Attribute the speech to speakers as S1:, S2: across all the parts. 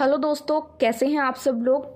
S1: Hello दोस्तों कैसे हैं आप सब लोग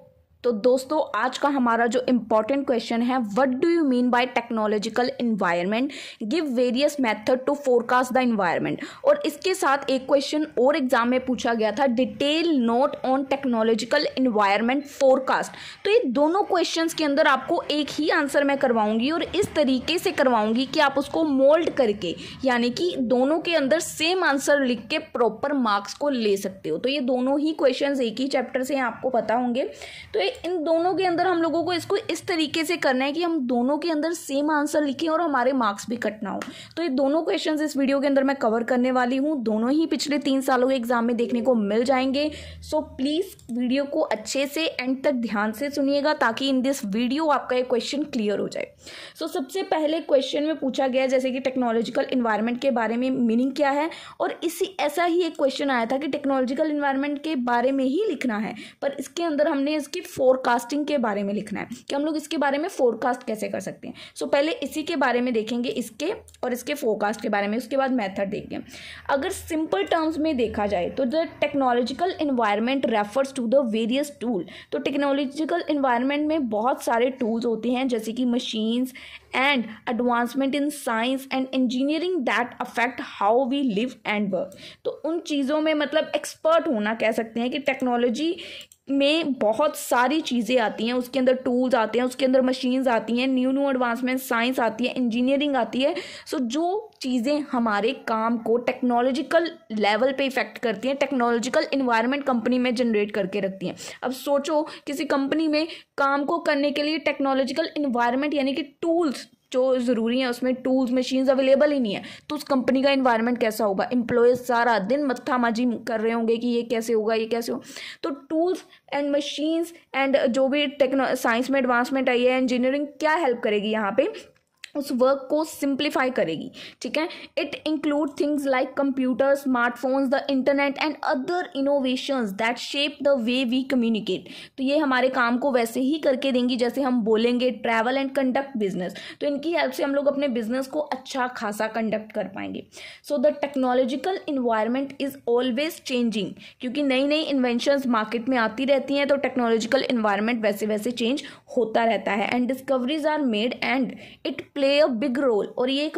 S1: तो दोस्तों आज का हमारा जो इम्पोर्टेंट क्वेश्चन है what do you mean by technological environment give various method to forecast the environment और इसके साथ एक क्वेश्चन और एग्जाम में पूछा गया था detail note on technological environment forecast तो ये दोनों क्वेश्चन के अंदर आपको एक ही आंसर मैं करवाऊंगी और इस तरीके से करवाऊंगी कि आप उसको मोल्ड करके यानी कि दोनों के अंदर सेम आंसर लिख के प्रॉपर मार्क्स को ले सकते हो तो ये दोनों ही क्वेश्चन एक ही चैप्टर से आपको पता होंगे तो ये इन दोनों के अंदर हम लोगों को इसको इस तरीके से करना है कि हम दोनों के अंदर सेम आंसर लिखें और हमारे मार्क्स भी कट ना हो तो ये दोनों क्वेश्चन इस वीडियो के अंदर मैं कवर करने वाली हूँ दोनों ही पिछले तीन सालों के एग्जाम में देखने को मिल जाएंगे सो प्लीज़ वीडियो को अच्छे से एंड तक ध्यान से सुनिएगा ताकि इन दिस वीडियो आपका ये क्वेश्चन क्लियर हो जाए सो so, सबसे पहले क्वेश्चन में पूछा गया जैसे कि टेक्नोलॉजिकल इन्वायरमेंट के बारे में मीनिंग क्या है और इसी ऐसा ही एक क्वेश्चन आया था कि टेक्नोलॉजिकल इन्वायरमेंट के बारे में ही लिखना है पर इसके अंदर हमने इसकी फोरकास्टिंग के बारे में लिखना है कि हम लोग इसके बारे में फोरकास्ट कैसे कर सकते हैं सो so, पहले इसी के बारे में देखेंगे इसके और इसके फोरकास्ट के बारे में उसके बाद मैथड देखेंगे अगर सिंपल टर्म्स में देखा जाए तो the technological environment refers to the various tool तो टेक्नोलॉजिकल इन्वायरमेंट में बहुत सारे टूल्स होते हैं जैसे कि machines and advancement in science and engineering that affect how we live and work तो उन चीज़ों में मतलब एक्सपर्ट होना कह सकते हैं कि टेक्नोलॉजी में बहुत सारी चीज़ें आती हैं उसके अंदर टूल्स आते हैं उसके अंदर मशीन्स आती हैं न्यू न्यू एडवांसमेंट साइंस आती है इंजीनियरिंग आती है सो so, जो चीज़ें हमारे काम को टेक्नोलॉजिकल लेवल पे इफेक्ट करती हैं टेक्नोलॉजिकल इन्वायरमेंट कंपनी में जनरेट करके रखती हैं अब सोचो किसी कंपनी में काम को करने के लिए टेक्नोलॉजिकल इन्वायरमेंट यानी कि टूल्स जो ज़रूरी है उसमें टूल्स मशीन्स अवेलेबल ही नहीं है तो उस कंपनी का इन्वायरमेंट कैसा होगा एम्प्लॉयज़ सारा दिन मत्था माजी कर रहे होंगे कि ये कैसे होगा ये कैसे हो तो टूल्स एंड मशीन्स एंड जो भी टेक्नो साइंस में एडवांसमेंट आई है इंजीनियरिंग क्या हेल्प करेगी यहाँ पे उस वर्क को सिंप्लीफाई करेगी ठीक है it include things like computer smartphones the internet and other innovations that shape the way we communicate तो ये हमारे काम को वैसे ही करके देंगी जैसे हम बोलेंगे ट्रैवल एंड कंडक्ट बिजनेस तो इनकी हेल्प से हम लोग अपने बिजनेस को अच्छा खासा कंडक्ट कर पाएंगे so the technological environment is always changing क्योंकि नई नई इन्वेंशंस मार्केट में आती रहती हैं तो टेक्नोलॉजिकल इन्वायरमेंट वैसे वैसे चेंज होता रहता है and discoveries are made and it play a big role और ये एक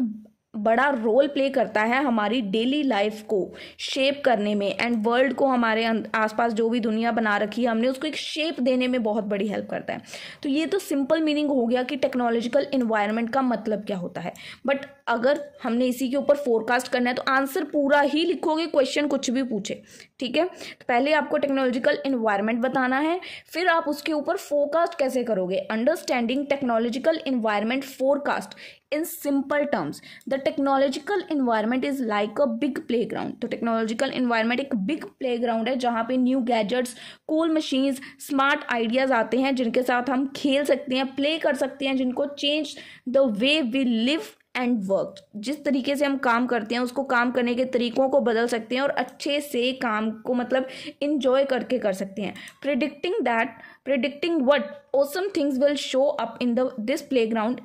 S1: बड़ा रोल प्ले करता है हमारी डेली लाइफ को शेप करने में एंड वर्ल्ड को हमारे अं-, आसपास जो भी दुनिया बना रखी है हमने उसको एक शेप देने में बहुत बड़ी हेल्प करता है तो ये तो सिंपल मीनिंग हो गया कि टेक्नोलॉजिकल इन्वायरमेंट का मतलब क्या होता है बट अगर हमने इसी के ऊपर फोरकास्ट करना है तो आंसर पूरा ही लिखोगे क्वेश्चन कुछ भी पूछे ठीक है तो पहले आपको टेक्नोलॉजिकल इन्वायरमेंट बताना है फिर आप उसके ऊपर फोरकास्ट कैसे करोगे understanding technological environment forecast in simple terms the technological environment is like a big playground तो टेक्नोलॉजिकल इन्वायरमेंट एक बिग प्ले ग्राउंड है जहाँ पे new gadgets cool machines smart ideas आते हैं जिनके साथ हम खेल सकते हैं प्ले कर सकते हैं जिनको change the way we live and work जिस तरीके से हम काम करते हैं उसको काम करने के तरीकों को बदल सकते हैं और अच्छे से काम को मतलब इन्जॉय करके कर सकते हैं predicting that predicting what awesome things will show up in the this playground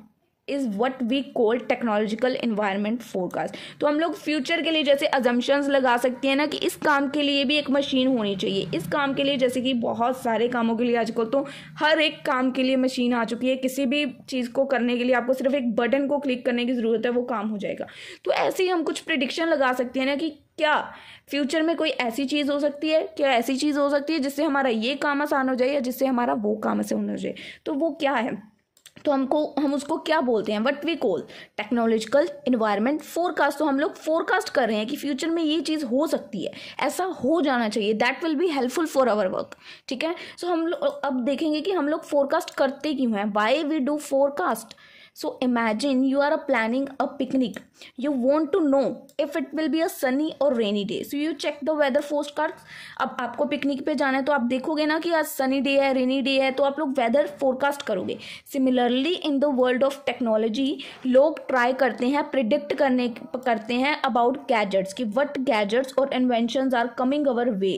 S1: is what we called technological environment forecast तो हम लोग फ्यूचर के लिए जैसे अजम्पन्स लगा सकते हैं ना कि इस काम के लिए भी एक मशीन होनी चाहिए इस काम के लिए जैसे कि बहुत सारे कामों के लिए आजकल तो हर एक काम के लिए मशीन आ चुकी है किसी भी चीज़ को करने के लिए आपको सिर्फ एक बटन को क्लिक करने की ज़रूरत है वो काम हो जाएगा तो ऐसे ही हम कुछ प्रिडिक्शन लगा सकते हैं ना कि क्या फ्यूचर में कोई ऐसी चीज़ हो सकती है क्या ऐसी चीज़ हो सकती है जिससे हमारा ये काम आसान हो जाए या जिससे हमारा वो काम आसान हो जाए तो वो क्या है तो हमको हम उसको क्या बोलते हैं what we call technological environment forecast तो हम लोग फोरकास्ट कर रहे हैं कि फ्यूचर में ये चीज़ हो सकती है ऐसा हो जाना चाहिए that will be helpful for our work ठीक है सो so, हम लोग अब देखेंगे कि हम लोग फोरकास्ट करते क्यों हैं why we do forecast So imagine you are planning a picnic. You want to know if it will be a sunny or rainy day. So you check the weather forecast. अब आपको picnic पे जाना है तो आप देखोगे ना कि आज सनी डे है रेनी डे है तो आप लोग वेदर फोरकास्ट करोगे similarly in the world of technology लोग ट्राई करते हैं प्रिडिक्ट करने करते हैं अबाउट गैजेट्स कि वट गैजेट्स और invention are coming our way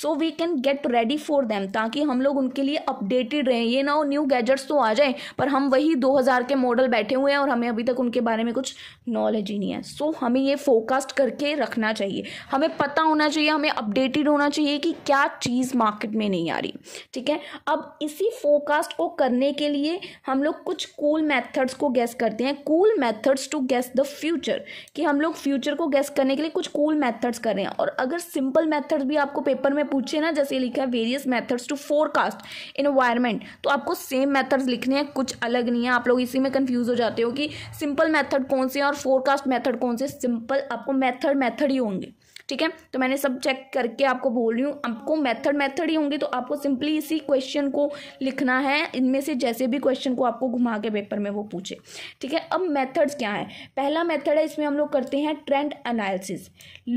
S1: so we can get ready for them ताकि हम लोग उनके लिए अपडेटेड रहें ये ना हो न्यू गैजेट्स तो आ जाए पर हम वही दो के मॉडल मॉडल बैठे हुए हैं और हमें अभी तक उनके बारे में कुछ नॉलेज ही नहीं है सो so, हमें ये फोकस्ड करके रखना चाहिए हमें पता होना चाहिए हमें अपडेटेड होना चाहिए कि क्या चीज़ मार्केट में नहीं आ रही ठीक है अब इसी फोकस्ड को करने के लिए हम लोग कुछ कूल cool मैथड्स को गैस करते हैं cool methods to guess the future कि हम लोग फ्यूचर को गैस करने के लिए कुछ कूल cool मैथड्स कर रहे हैं और अगर सिंपल मैथड्स भी आपको पेपर में पूछे ना जैसे लिखा है various methods to forecast environment तो आपको सेम मैथड्स लिखने हैं कुछ अलग नहीं है आप लोग इसी में कंफ्यूज हो जाते हो कि सिंपल मेथड कौन से हैं और फोरकास्ट मेथड कौन से सिंपल आपको मेथड मेथड ही होंगे ठीक है तो मैंने सब चेक करके आपको बोल रही हूँ आपको मेथड मेथड ही होंगे तो आपको सिंपली इसी क्वेश्चन को लिखना है इनमें से जैसे भी क्वेश्चन को आपको घुमा के पेपर में वो पूछे ठीक है अब मेथड्स क्या है पहला मेथड है इसमें हम लोग करते हैं trend analysis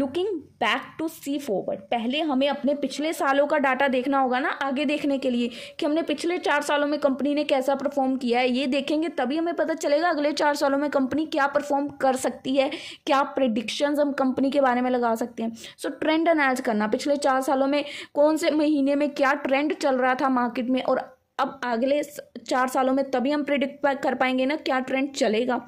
S1: looking back to see forward पहले हमें अपने पिछले सालों का डाटा देखना होगा ना आगे देखने के लिए कि हमने पिछले चार सालों में कंपनी ने कैसा परफॉर्म किया है ये देखेंगे तभी हमें पता चलेगा अगले चार सालों में कंपनी क्या परफॉर्म कर सकती है क्या प्रडिक्शंस हम कंपनी के बारे में लगा सकते हैं सो ट्रेंड एनालाइज करना पिछले चार सालों में कौन से महीने में क्या ट्रेंड चल रहा था मार्केट में और अब अगले चार सालों में तभी हम प्रिडिक्ट कर पाएंगे ना क्या ट्रेंड चलेगा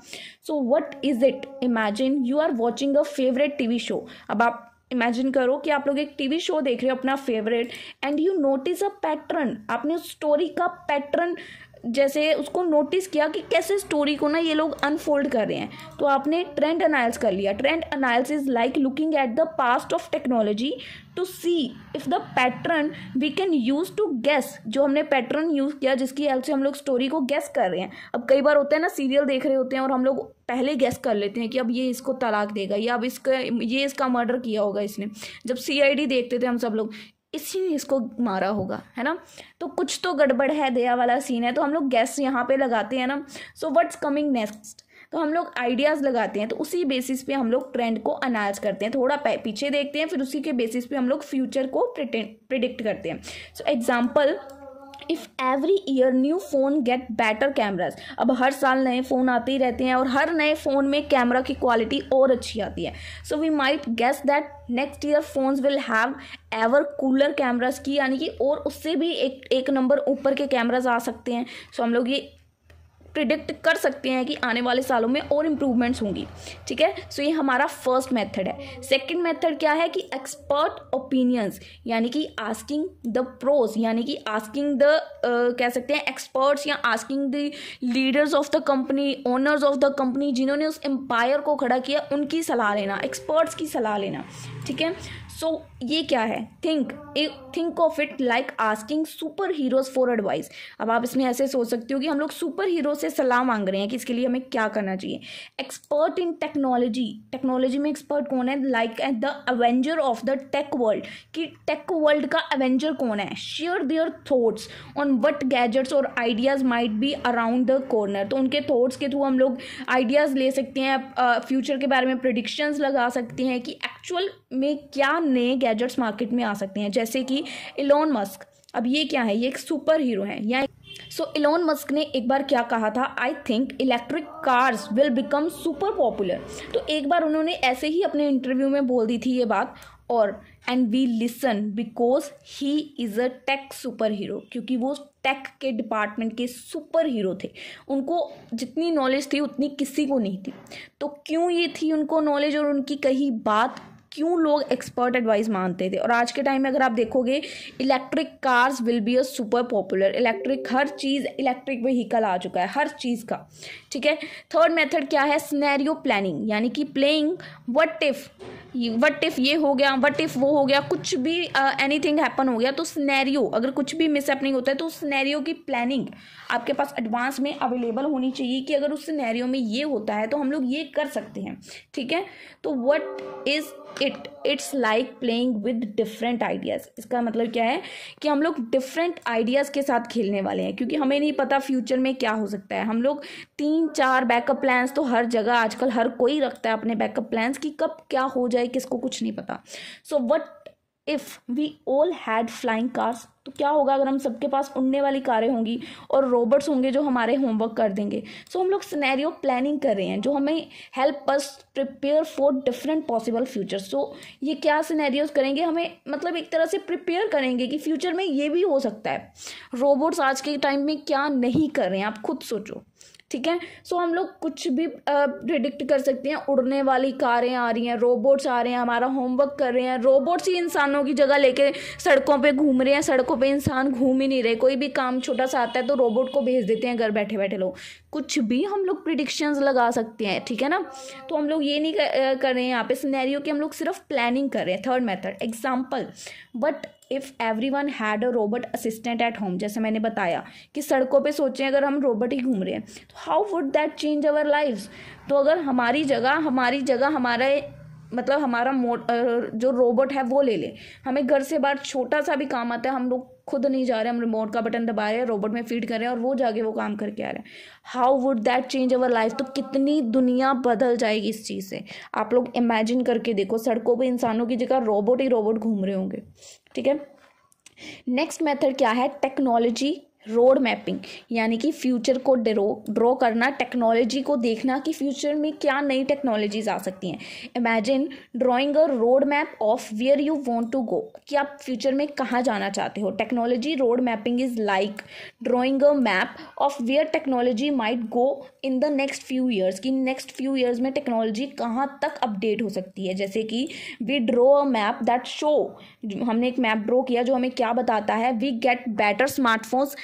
S1: so what is it imagine you are watching a favourite TV show अब आप इमेजिन करो कि आप लोग एक टीवी शो देख रहे हो अपना favourite and you notice a pattern आपने स्टोरी का पैटर्न जैसे उसको नोटिस किया कि कैसे स्टोरी को ना ये लोग अनफोल्ड कर रहे हैं तो आपने ट्रेंड अनालस कर लिया trend analysis is like looking at the past of technology to see if the pattern we can use to guess जो हमने पैटर्न यूज़ किया जिसकी हेल्प से हम लोग स्टोरी को गेस कर रहे हैं अब कई बार होता है ना सीरियल देख रहे होते हैं और हम लोग पहले गेस कर लेते हैं कि अब ये इसको तलाक देगा या अब इसका ये इसका मर्डर किया होगा इसने जब सी देखते थे हम सब लोग इसी ने इसको मारा होगा है ना तो कुछ तो गड़बड़ है दया वाला सीन है तो हम लोग गैस यहाँ पे लगाते हैं ना सो व्हाट्स कमिंग नेक्स्ट तो हम लोग आइडियाज़ लगाते हैं तो उसी बेसिस पे हम लोग ट्रेंड को अनाज करते हैं थोड़ा पीछे देखते हैं फिर उसी के बेसिस पे हम लोग फ्यूचर को प्रिडिक्ट करते हैं so example example if every year new phone get better cameras अब हर साल नए फ़ोन आते ही रहते हैं और हर नए फ़ोन में कैमरा की क्वालिटी और अच्छी आती है so we might guess that next year phones will have ever cooler cameras की यानी कि और उससे भी एक एक नंबर ऊपर के कैमराज आ सकते हैं सो so, हम लोग ये प्रिडिक्ट कर सकते हैं कि आने वाले सालों में और इम्प्रूवमेंट्स होंगी ठीक है सो so, ये हमारा फर्स्ट मेथड है सेकंड मेथड क्या है कि एक्सपर्ट ओपिनियंस यानी कि आस्किंग द प्रोज यानी कि आस्किंग द कह सकते हैं एक्सपर्ट्स या asking the leaders of the company owners of the company जिन्होंने उस एम्पायर को खड़ा किया उनकी सलाह लेना एक्सपर्ट्स की सलाह लेना ठीक है सो so, ये क्या है think think of it like asking superheroes for advice अब आप इसमें ऐसे सोच सकते हो कि हम लोग सुपर हीरो से सलाह मांग रहे हैं कि इसके लिए हमें क्या करना चाहिए एक्सपर्ट इन टेक्नोलॉजी टेक्नोलॉजी में एक्सपर्ट कौन है like at the avenger of the tech world कि टेक वर्ल्ड का एवेंजर कौन है share their thoughts on what gadgets और ideas might be around the corner तो उनके थॉट्स के थ्रू हम लोग आइडियाज़ ले सकते हैं फ्यूचर के बारे में प्रडिक्शंस लगा सकते हैं कि एक्चुअल में क्या नए गैजेट्स मार्केट में आ सकते हैं जैसे कि इलोन मस्क अब ये क्या है ये एक सुपर हीरो है या सो इलोन मस्क ने एक बार क्या कहा था I think electric cars will become super popular तो एक बार उन्होंने ऐसे ही अपने इंटरव्यू में बोल दी थी ये बात और and we listen because he is a tech superhero क्योंकि वो टेक के डिपार्टमेंट के सुपर हीरो थे उनको जितनी नॉलेज थी उतनी किसी को नहीं थी तो क्यों ये थी उनको नॉलेज और उनकी कही बात क्यों लोग एक्सपर्ट एडवाइस मानते थे और आज के टाइम में अगर आप देखोगे electric cars will be a super popular electric हर चीज़ इलेक्ट्रिक व्हीकल आ चुका है हर चीज़ का ठीक है थर्ड मेथड क्या है स्नैरियो प्लानिंग यानी कि playing what if what if ये हो गया वट इफ़ वो हो गया कुछ भी एनी थिंग हैपन हो गया तो स्नैरियो अगर कुछ भी मिसहैपनिंग होता है तो स्नैरियो की प्लानिंग आपके पास एडवांस में अवेलेबल होनी चाहिए कि अगर उस स्नैरियो में ये होता है तो हम लोग ये कर सकते हैं ठीक है तो what is it it's like playing with different ideas इसका मतलब क्या है कि हम लोग डिफरेंट आइडियाज़ के साथ खेलने वाले हैं क्योंकि हमें नहीं पता फ्यूचर में क्या हो सकता है हम लोग तीन चार बैकअप प्लान्स तो हर जगह आजकल हर कोई रखता है अपने बैकअप प्लान्स कि कब क्या हो जाए किसको कुछ नहीं पता so what if we all had flying cars तो क्या होगा अगर हम सबके पास उड़ने वाली कारें होंगी और रोबोट्स होंगे जो हमारे होमवर्क कर देंगे सो so, हम लोग स्नैरियो प्लानिंग कर रहे हैं जो हमें help us prepare for different possible future so ये क्या स्नैरियोज करेंगे हमें मतलब एक तरह से प्रिपेयर करेंगे कि फ्यूचर में ये भी हो सकता है रोबोट्स आज के टाइम में क्या नहीं कर रहे हैं आप खुद सोचो ठीक है सो हम लोग कुछ भी प्रिडिक्ट कर सकते हैं उड़ने वाली कारें आ रही हैं रोबोट्स आ रहे हैं हमारा होमवर्क कर रहे हैं रोबोट्स ही इंसानों की जगह लेके सड़कों पे घूम रहे हैं सड़कों पे इंसान घूम ही नहीं रहे कोई भी काम छोटा सा आता है तो रोबोट को भेज देते हैं घर बैठे बैठे लोग कुछ भी हम लोग प्रिडिक्शंस लगा सकते हैं ठीक है ना तो हम लोग ये नहीं कर, कर रहे हैं यहाँ पे सिनेरियो की हम लोग सिर्फ प्लानिंग कर रहे हैं third method example but if everyone had a robot assistant at home जैसे मैंने बताया कि सड़कों पे सोचें अगर हम रोबोट ही घूम रहे हैं तो how would that change our life तो अगर हमारी जगह हमारी जगह हमारा मतलब हमारा मोट जो रोबोट है वो ले ले हमें घर से बाहर छोटा सा भी काम आता है हम लोग खुद नहीं जा रहे हम रिमोट का बटन दबा रहे हैं रोबोट में फीड कर रहे हैं और वो जाके वो काम करके आ रहे हैं how would that change our life तो कितनी दुनिया बदल जाएगी इस चीज़ से आप लोग इमेजिन करके देखो सड़कों पर इंसानों की जगह रोबोट ही रोबोट घूम रहे होंगे ठीक है नेक्स्ट मेथड क्या है टेक्नोलॉजी रोड मैपिंग यानी कि फ्यूचर को ड्रॉ करना टेक्नोलॉजी को देखना कि फ्यूचर में क्या नई टेक्नोलॉजीज आ सकती हैं imagine drawing a road map of where you want to go कि आप फ्यूचर में कहाँ जाना चाहते हो technology road mapping is like drawing a map of where technology might go in the next few years कि नेक्स्ट फ्यू ईयर्स में technology कहाँ तक अपडेट हो सकती है जैसे कि we draw a map that show हमने एक मैप ड्रो किया जो हमें क्या बताता है we get better smartphones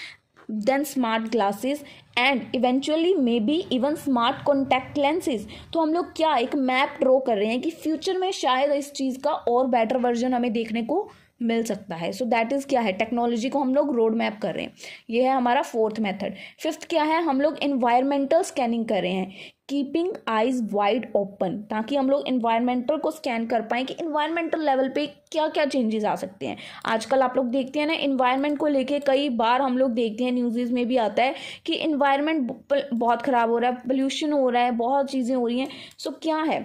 S1: then smart glasses and eventually maybe even smart contact lenses तो हम लोग क्या एक मैप ड्रॉ कर रहे हैं कि फ्यूचर में शायद इस चीज़ का और बेटर वर्जन हमें देखने को मिल सकता है सो so दैट इज़ क्या है टेक्नोलॉजी को हम लोग रोड मैप कर रहे हैं ये है हमारा फोर्थ मेथड फिफ्थ क्या है हम लोग इन्वायरमेंटल स्कैनिंग कर रहे हैं कीपिंग आइज वाइड ओपन ताकि हम लोग इन्वायरमेंटल को स्कैन कर पाएँ कि इन्वायरमेंटल लेवल पे क्या क्या चेंजेस आ सकते हैं आजकल आप लोग देखते हैं ना इन्वायरमेंट को लेके कई बार हम लोग देखते हैं न्यूज़ में भी आता है कि इन्वायरमेंट बहुत ख़राब हो रहा है पोल्यूशन हो रहा है बहुत चीज़ें हो रही हैं सो so, क्या है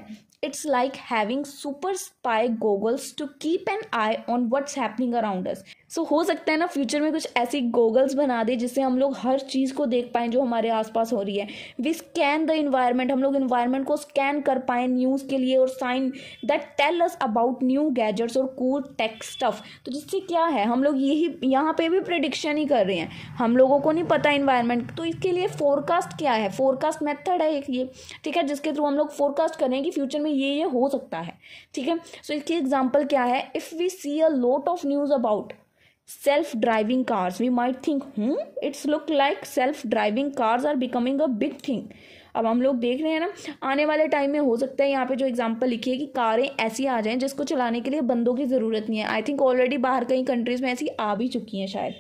S1: It's like having super spy goggles to keep an eye on what's happening around us. So so, हो सकता है ना फ्यूचर में कुछ ऐसी गोगल्स बना दे जिससे हम लोग हर चीज़ को देख पाएं जो हमारे आसपास हो रही है वी स्कैन द इन्वायरमेंट हम लोग इन्वायरमेंट को स्कैन कर पाएँ न्यूज़ के लिए और sign that tell us about new gadgets और कूल टेक स्टफ तो जिससे क्या है हम लोग यही यहाँ पे भी प्रडिक्शन ही कर रहे हैं हम लोगों को नहीं पता इन्वायरमेंट तो इसके लिए फोरकास्ट क्या है फोरकास्ट मेथड है एक ये ठीक है जिसके थ्रू हम लोग फोरकास्ट करें कि फ्यूचर में ये ये हो सकता है ठीक है सो so, इसकी एग्जाम्पल क्या है if we see a lot of news about self driving cars we might think hmm it's look like self driving cars are becoming a big thing अब हम लोग देख रहे हैं ना आने वाले टाइम में हो सकता है यहाँ पे जो एग्जांपल लिखी है कि कारें ऐसी आ जाएं जिसको चलाने के लिए बंदों की ज़रूरत नहीं है आई थिंक ऑलरेडी बाहर कई कंट्रीज़ में ऐसी आ भी चुकी हैं शायद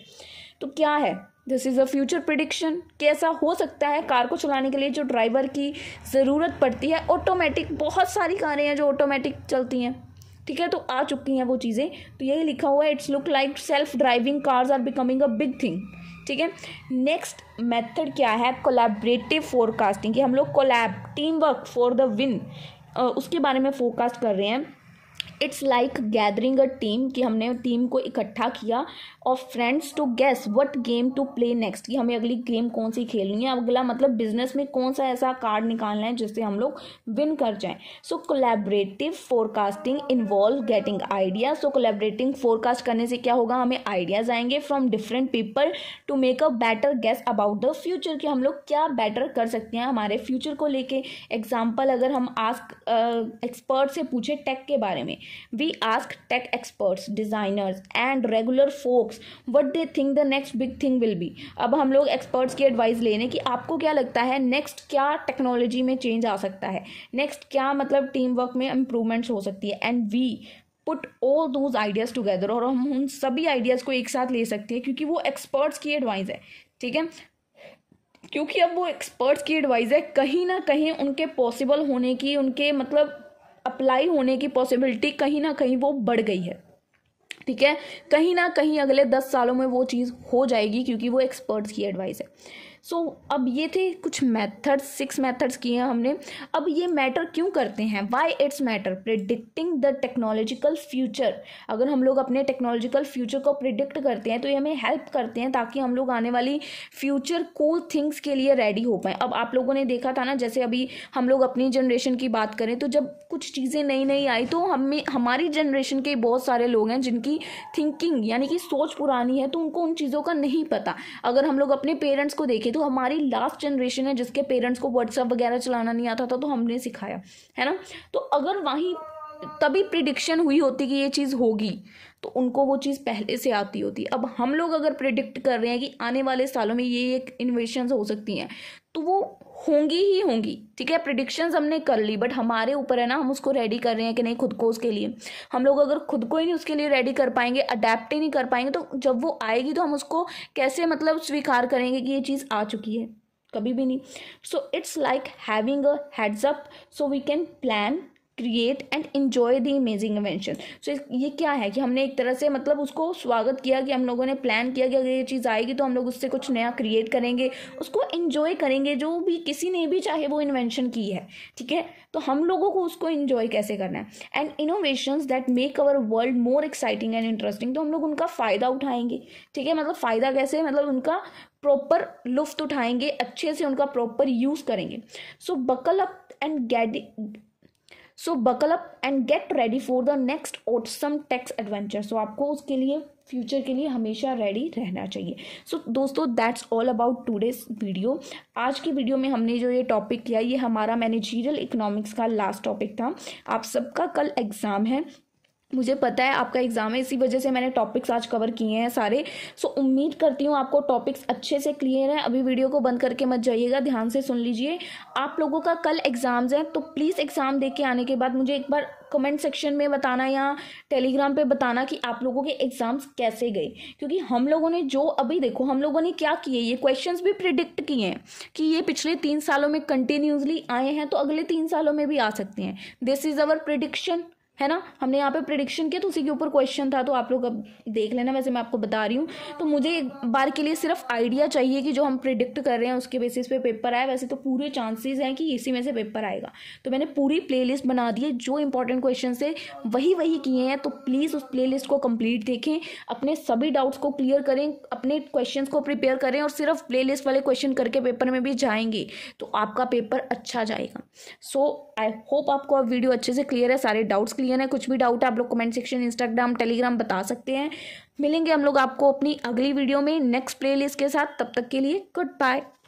S1: तो क्या है this is a future prediction कि ऐसा हो सकता है कार को चलाने के लिए जो ड्राइवर की ज़रूरत पड़ती है ऑटोमेटिक बहुत सारी कारें हैं जो ऑटोमेटिक चलती हैं ठीक है तो आ चुकी हैं वो चीज़ें तो यही लिखा हुआ है it's look like self driving cars are becoming a big thing ठीक है नेक्स्ट मेथड क्या है कोलैबरेटिव फोरकास्टिंग कि हम लोग collab teamwork for the win उसके बारे में फोरकास्ट कर रहे हैं it's like gathering a team कि हमने टीम को इकट्ठा किया और friends to guess what game to play next कि हमें अगली गेम कौन सी खेलनी है अगला मतलब बिजनेस में कौन सा ऐसा कार्ड निकालना है जिससे हम लोग विन कर जाएं so collaborative forecasting involve getting idea so collaborating forecast करने से क्या होगा हमें आइडियाज़ आएंगे from different people to make a better guess about the future कि हम लोग क्या बेटर कर सकते हैं हमारे फ्यूचर को लेके एग्जाम्पल अगर हम आस्क एक्सपर्ट uh, से पूछे टेक के बारे में we ask tech experts designers and regular folks what they think the next big thing will be अब हम लोग एक्सपर्ट्स की एडवाइस ले रहे कि आपको क्या लगता है नेक्स्ट क्या टेक्नोलॉजी में चेंज आ सकता है नेक्स्ट क्या मतलब टीम वर्क में improvements हो सकती है and we put all those ideas together और हम उन सभी आइडियाज़ को एक साथ ले सकते हैं क्योंकि वो एक्सपर्ट्स की एडवाइस है ठीक है क्योंकि अब वो एक्सपर्ट्स की एडवाइस है कहीं ना कहीं उनके पॉसिबल होने की उनके मतलब अप्लाई होने की पॉसिबिलिटी कहीं ना कहीं वो बढ़ गई है ठीक है कहीं ना कहीं अगले दस सालों में वो चीज़ हो जाएगी क्योंकि वो एक्सपर्ट्स की एडवाइस है सो so, अब ये थे कुछ मेथड्स सिक्स मेथड्स किए हैं हमने अब ये मैटर क्यों करते हैं why it's matter predicting the technological future अगर हम लोग अपने टेक्नोलॉजिकल फ्यूचर को प्रिडिक्ट करते हैं तो ये हमें हेल्प करते हैं ताकि हम लोग आने वाली फ्यूचर कूल थिंग्स के लिए रेडी हो पाएँ अब आप लोगों ने देखा था ना जैसे अभी हम लोग अपनी जनरेशन की बात करें तो जब कुछ चीज़ें नई नई आई तो हमें हमारी जनरेशन के बहुत सारे लोग हैं जिनकी थिंकिंग यानी कि सोच पुरानी है तो उनको उन चीज़ों का नहीं पता अगर हम लोग अपने पेरेंट्स को देखें तो हमारी लास्ट जनरेशन है जिसके पेरेंट्स को व्हाट्सअप वगैरह चलाना नहीं आता था तो हमने सिखाया है ना तो अगर वहीं तभी प्रिडिक्शन हुई होती कि ये चीज़ होगी तो उनको वो चीज़ पहले से आती होती अब हम लोग अगर प्रिडिक्ट कर रहे हैं कि आने वाले सालों में ये ये इन्वेशंस हो सकती हैं तो वो होंगी ही होंगी ठीक है प्रिडिक्शन हमने कर ली बट हमारे ऊपर है ना हम उसको रेडी कर रहे हैं कि नहीं खुद को उसके लिए हम लोग अगर खुद को ही नहीं उसके लिए रेडी कर पाएंगे अडेप्ट ही नहीं कर पाएंगे तो जब वो आएगी तो हम उसको कैसे मतलब स्वीकार करेंगे कि ये चीज़ आ चुकी है कभी भी नहीं so it's like having a heads up so we can plan create and enjoy the amazing invention so ये क्या है कि हमने एक तरह से मतलब उसको स्वागत किया कि हम लोगों ने प्लान किया कि अगर ये चीज़ आएगी तो हम लोग उससे कुछ नया क्रिएट करेंगे उसको इन्जॉय करेंगे जो भी किसी ने भी चाहे वो इन्वेंशन की है ठीक है तो हम लोगों को उसको इन्जॉय कैसे करना है and innovation that make our world more exciting and interesting तो हम लोग उनका फ़ायदा उठाएंगे ठीक है मतलब फ़ायदा कैसे मतलब उनका प्रॉपर लुफ्त उठाएंगे अच्छे से उनका प्रॉपर यूज़ करेंगे so buckle up and get so buckle up and get ready for the next awesome techs adventure so आपको उसके लिए फ्यूचर के लिए हमेशा रेडी रहना चाहिए सो so, दोस्तों that's all about today's video आज की वीडियो में हमने जो ये टॉपिक किया ये हमारा मैनेजीरियल इकोनॉमिक्स का लास्ट टॉपिक था आप सबका कल एग्ज़ाम है मुझे पता है आपका एग्ज़ाम है इसी वजह से मैंने टॉपिक्स आज कवर किए हैं सारे सो उम्मीद करती हूँ आपको टॉपिक्स अच्छे से क्लियर हैं अभी वीडियो को बंद करके मत जाइएगा ध्यान से सुन लीजिए आप लोगों का कल एग्ज़ाम्स हैं तो प्लीज़ एग्ज़ाम दे के आने के बाद मुझे एक बार कमेंट सेक्शन में बताना या टेलीग्राम पे बताना कि आप लोगों के एग्ज़ाम्स कैसे गए क्योंकि हम लोगों ने जो अभी देखो हम लोगों ने क्या किए ये क्वेश्चंस भी प्रिडिक्ट किए हैं कि ये पिछले तीन सालों में कंटिन्यूसली आए हैं तो अगले तीन सालों में भी आ सकते हैं दिस इज़ अवर प्रिडिक्शन है ना हमने यहाँ पे प्रिडिक्शन किया तो उसी के ऊपर क्वेश्चन था तो आप लोग अब देख लेना वैसे मैं आपको बता रही हूँ तो मुझे एक बार के लिए सिर्फ आइडिया चाहिए कि जो हम प्रिडिक्ट कर रहे हैं उसके बेसिस पे पेपर आए वैसे तो पूरे चांसेस हैं कि इसी में से पेपर आएगा तो मैंने पूरी प्ले बना दी है जो इंपॉर्टेंट क्वेश्चन है वही वही किए हैं तो प्लीज़ उस प्ले को कंप्लीट देखें अपने सभी डाउट्स को क्लियर करें अपने क्वेश्चन को प्रिपेयर करें और सिर्फ प्ले वाले क्वेश्चन करके पेपर में भी जाएंगे तो आपका पेपर अच्छा जाएगा सो आई होप आपको अब वीडियो अच्छे से क्लियर है सारे डाउट्स क्लियर है कुछ भी डाउट आप लोग कमेंट सेक्शन इंस्टाग्राम टेलीग्राम बता सकते हैं मिलेंगे हम लोग आपको अपनी अगली वीडियो में नेक्स्ट प्लेलिस्ट के साथ तब तक के लिए गुड बाय